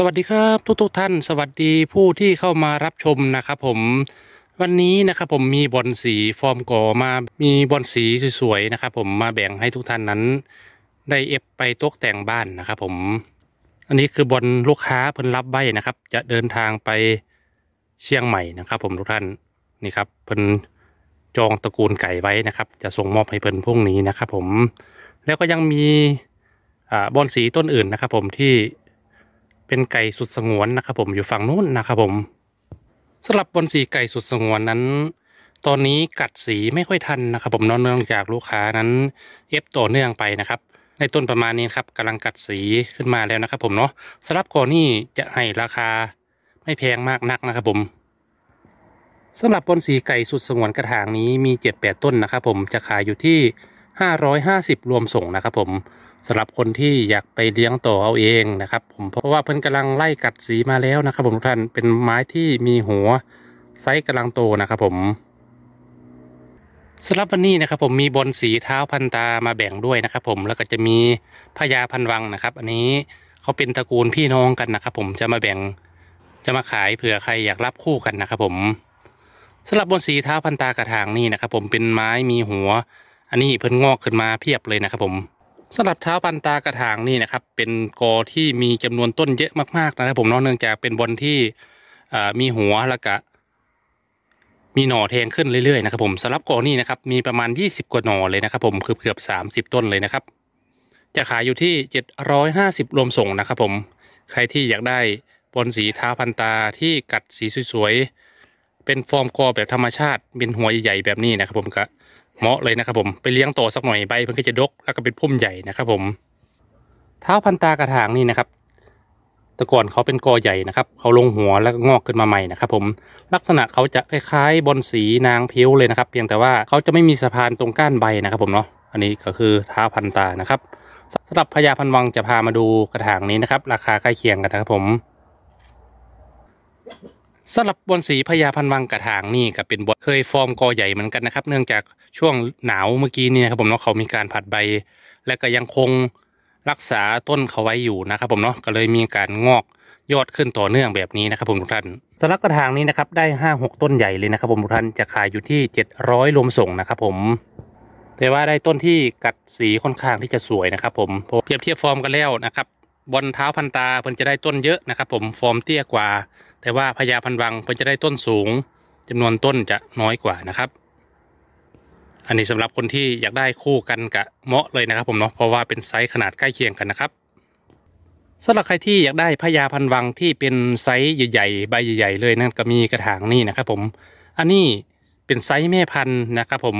สวัสดีครับทุกๆทท่าน สวัสดีผู้ที่เข้ามารับชมนะครับ ผมวันนี้นะครับ ผมมีบอลสีฟอร์มก่อมา มีบอลสี สวยๆนะครับ ผมมาแบ่งให้ทุกท่านนั้นได้เอฟไปตกแต่งบ้านนะครับ ผมอันนี้คือบอลลูกค้าเพิ่นรับใบนะครับ จะเดินทางไปเชียงใหม่นะครับ ผมทุกท่านนี่ครับเพิ่นจองตระกูลไก่ไว้นะครับ จะส่งมอบให้เพิ่นพรุ่งนี้นะครับ ผมแล้วก็ยังมีอบอลสีต้นอื่นนะครับ ผมที่เป็นไก่สุดสงวนนะครับผมอยู่ฝั่งนู้นนะครับผมสำหรับบอนสีไก่สุดสงวนนั้น ตอนนี้กัดสีไม่ค่อยทันนะครับผมเนื่องจากลูกค้านั้นเอฟต่อเนื่องไปนะครับในต้นประมาณนี้ครับกำลังกัดสีขึ้นมาแล้วนะครับผมเนาะสำหรับกอนี่จะให้ราคาไม่แพงมากนักนะครับผมสำหรับบนสีไก่สุดสงวนกระถางนี้มีเจ็ดแปดต้นนะครับผมจะขายอยู่ที่ 550 รวมส่งนะครับผมสำหรับคนที่อยากไปเลี้ยงต่อเอาเองนะครับผม เพราะว่าเพิ่นกำลังไล่กัดสีมาแล้วนะครับผมทุกท่าน เป็นไม้ที่มีหัวไซส์กำลังโตนะครับผมสำหรับวันนี้นะครับผมมีบนสีเท้าพันตามาแบ่งด้วยนะครับผม แล้วก็จะมีพญาพันวังนะครับ อันนี้เขาเป็นตระกูลพี่น้องกันนะครับผม จะมาแบ่ง จะมาขายเผื่อใครอยากรับคู่กันนะครับผมสำหรับบนสีเท้าพันตากระถางนี่นะครับผมเป็นไม้มีหัว อันนี้เพิ่นงอกขึ้นมาเพียบเลยนะครับผมสำหรับเท้าปันตากระถางนี่นะครับ เป็นกอที่มีจำนวนต้นเยอะมากๆนะครับผมเนอะเนื่องจากเป็นบอลที่มีหัวแล้วก็มีหน่อแทงขึ้นเรื่อยๆ นะครับ ผมสำหรับกอนี่นะครับมีประมาณ20กว่าหน่อเลยนะครับ ผมคือเกือบ30ต้นเลยนะครับ จะขายอยู่ที่750รวมส่งนะครับ ผมใครที่อยากได้บอลสีเท้าพันตาที่กัดสีสวยๆเป็นฟอร์มกอแบบธรรมชาติ เป็นหัวใหญ่ๆแบบนี้นะครับผมก็เหมาะเลยนะครับผมไปเลี้ยงโตสักหน่อยใบเพิ่งจะดกแล้วก็เป็นพุ่มใหญ่นะครับผมเท้าพันตากระถางนี่นะครับ แต่ก่อนเขาเป็นกอใหญ่นะครับ เขาลงหัวแล้วก็งอกขึ้นมาใหม่นะครับ ผม ลักษณะเขาจะคล้าย ๆบอลสีนางพิ้วเลยนะครับ เพียงแต่ว่าเขาจะไม่มีสะพานตรงก้านใบนะครับ ผมเนาะอันนี้ก็คือเท้าพันตานะครับสำหรับพญาพันวังจะพามาดูกระถางนี้นะครับ ราคาใกล้เคียงกันนะครับผมสำหรับบอนสีพญาพันวังกระถางนี่ก็เป็นบทเคยฟอร์มกอใหญ่เหมือนกันนะครับ เนื่องจากช่วงหนาวเมื่อกี้นี่นะครับผมเนาะเขามีการผัดใบ และก็ยังคงรักษาต้นเขาไว้อยู่นะครับ ผมเนาะก็เลยมีการงอกยอดขึ้นต่อเนื่องแบบนี้นะครับ ผมทุกท่านสำหรับกระถางนี้นะครับได้ห้าหกต้นใหญ่เลยนะครับผมทุกท่านจะขายอยู่ที่เจ็ดร้อยรวมส่งนะครับ ผมแต่ว่าได้ต้นที่กัดสีค่อนข้างที่จะสวยนะครับผมเปรียบเทียบฟอร์มกันแล้วนะครับบนเท้าพันตาเพิ่นจะได้ต้นเยอะนะครับ ผมฟอร์มเตี้ยกว่าแต่ว่าพญาพันวังเพื่อจะได้ต้นสูง จำนวนต้นจะน้อยกว่านะครับ อันนี้สำหรับคนที่อยากได้คู่กันกับเมาะเลยนะครับผมเนาะ เพราะว่าเป็นไซส์ขนาดใกล้เคียงกันนะครับสำหรับใครที่อยากได้พญาพันวังที่เป็นไซส์ใหญ่ๆ ใบใหญ่ๆ เลยนั่นก็มีกระถางนี่นะครับผม อันนี้เป็นไซส์แม่พันธุ์นะครับผม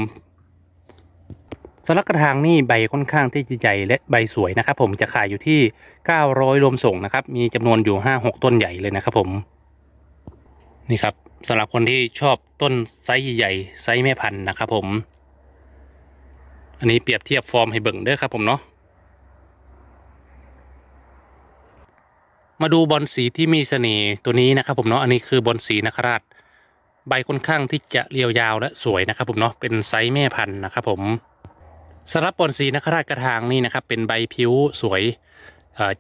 สลักกระถางนี่ใบค่อนข้างที่จะใหญ่และใบสวยนะครับผมจะขายอยู่ที่900รวมส่งนะครับ มีจำนวนอยู่5-6ต้นใหญ่เลยนะครับผมนี่ครับสำหรับคนที่ชอบต้นไซส์ใหญ่ไซส์แม่พันธุ์นะครับผมอันนี้เปรียบเทียบฟอร์มให้เบิ่งเด้อครับผมเนาะมาดูบอลสีที่มีเสน่ห์ตัวนี้นะครับ ผมเนาะอันนี้คือบอลสีนคราช ใบค่อนข้างที่จะเรียวยาวและสวยนะครับ ผมเนาะเป็นไซส์แม่พันธุ์นะครับผมสำหรับบอลสีนคราชกระถางนี่นะครับเป็นใบผิวสวย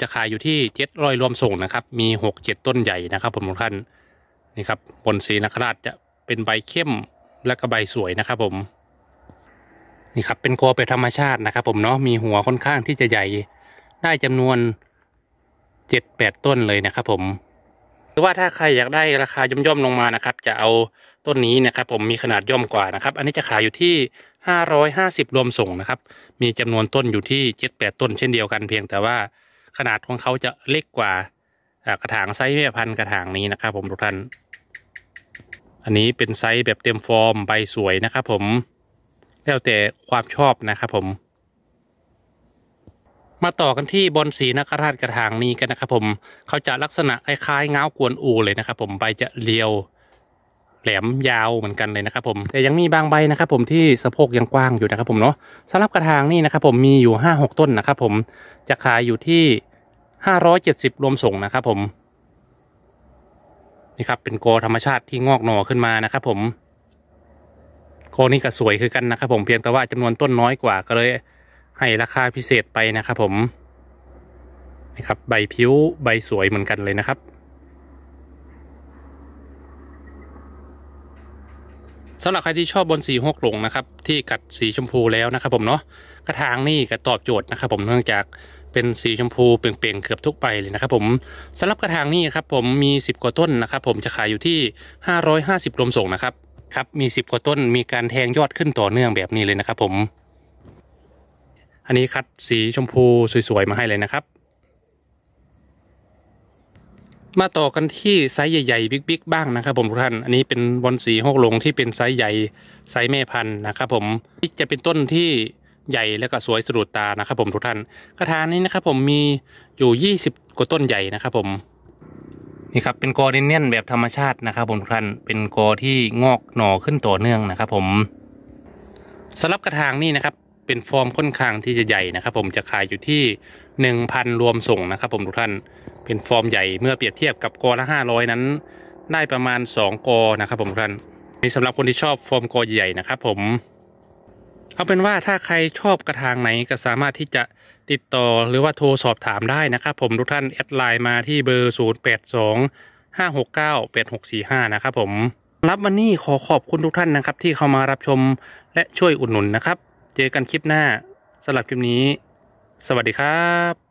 จะขายอยู่ที่เจ็ดร้อยรวมส่งนะครับมีหกเจ็ดต้นใหญ่นะครับผมทุกท่านนี่ครับบนศรีนคราชจะเป็นใบเข้ม และก็ใบสวยนะครับ ผม นี่ครับเป็นโคเปธรรมชาตินะครับ ผมเนาะ มีหัวค่อนข้างที่จะใหญ่ ได้จำนวนเจ็ดแปดต้นเลยนะครับ ผม หรือว่าถ้าใครอยากได้ราคาย่อมๆลงมานะครับ จะเอาต้นนี้นะครับ ผมมีขนาดย่อมกว่านะครับ อันนี้จะขายอยู่ที่ห้าร้อยห้าสิบรวมส่ง นะครับ มีจำนวนต้นอยู่ที่เจ็ดแปดต้น เช่นเดียวกันเพียง แต่ว่าขนาดของเขาจะเล็กกว่ากระถางไซส์แม่พันกระถางนี้นะครับ ผมทุกท่านอันนี้เป็นไซส์แบบเต็มฟอร์มใบสวยนะครับผมแล้วแต่ความชอบนะครับผม มาต่อกันที่บอลสีนักราชกระถางนี้กันนะครับผม เขาจะลักษณะคล้ายๆเงากวนอูเลยนะครับผมใบจะเรียว แหลมยาวเหมือนกันเลยนะครับผม แต่ยังมีบางใบนะครับผมที่สะโพกยังกว้างอยู่นะครับผมเนาะสำหรับกระถางนี้นะครับผมมีอยู่ห้าหกต้นนะครับผมจะขายอยู่ที่ห้้ารอยเจ็ดสิบรวมส่งนะครับผมนี่ครับเป็นโกธรรมชาติที่งอกหน่อขึ้นมานะครับ ผมโกนี่ก็สวยคือกันนะครับ ผมเพียงแต่ว่าจำนวนต้นน้อยกว่าก็เลยให้ราคาพิเศษไปนะครับ ผมนี่ครับใบผิวใบสวยเหมือนกันเลยนะครับสำหรับใครที่ชอบบนสีหกหลงนะครับ ที่กัดสีชมพูแล้วนะครับ ผมเนาะกระถางนี่ก็ตอบโจทย์นะครับ ผมเนื่องจากเป็นสีชมพูเปล่งๆเกือบทุกใบเลยนะครับ ผมสำหรับกระถางนี้ครับผมมี 10 กว่าต้นนะครับ ผมจะขายอยู่ที่ 550รวมส่งนะครับครับมี 10กว่าต้นมีการแทงยอดขึ้นต่อเนื่องแบบนี้เลยนะครับผม อันนี้คัดสีชมพูสวยๆมาให้เลยนะครับ มาต่อกันที่ไซส์ใหญ่ๆบิ๊กๆบ้างนะครับผมทุกท่านอันนี้เป็นบอลสีหกหลงที่เป็นไซส์ใหญ่ไซส์แม่พันธุ์นะครับ ผมจะเป็นต้นที่ใหญ่ และก็สวยสะดุดตา นะครับ ผมทุกท่านกระถางนี้นะครับผมมีอยู่ 20กว่าต้นใหญ่ นะครับผมนี่ครับ เป็นกอเนียนแบบธรรมชาติ นะครับผมทุกท่านเป็นกอที่งอกหน่อขึ้นต่อเนื่องนะครับผมสำหรับกระถางนี่นะครับ เป็นฟอร์มค่อนข้างที่จะใหญ่ นะครับ ผมจะขายอยู่ที่ 1,000 รวมส่งนะครับ ผมทุกท่าน เป็นฟอร์มใหญ่เมื่อเปรียบเทียบกับกอละ500 นั้น ได้ประมาณ 2 กอนะครับผมทุกท่านนี่สำหรับคนที่ชอบฟอร์มกอ ใหญ่นะครับผมเอาเป็นว่าถ้าใครชอบกระถางไหนก็สามารถที่จะติดต่อหรือว่าโทรสอบถามได้นะครับ ผมทุก ท่าน แอดไลน์มาที่เบอร์ 0825698645 นะ ครับ ผม รับ วันนี้ ขอขอบคุณทุกท่านนะครับ ที่เข้ามารับชมและช่วยอุดหนุนนะครับ เจอกันคลิปหน้าสำหรับ คลิป นี้ สวัสดีครับ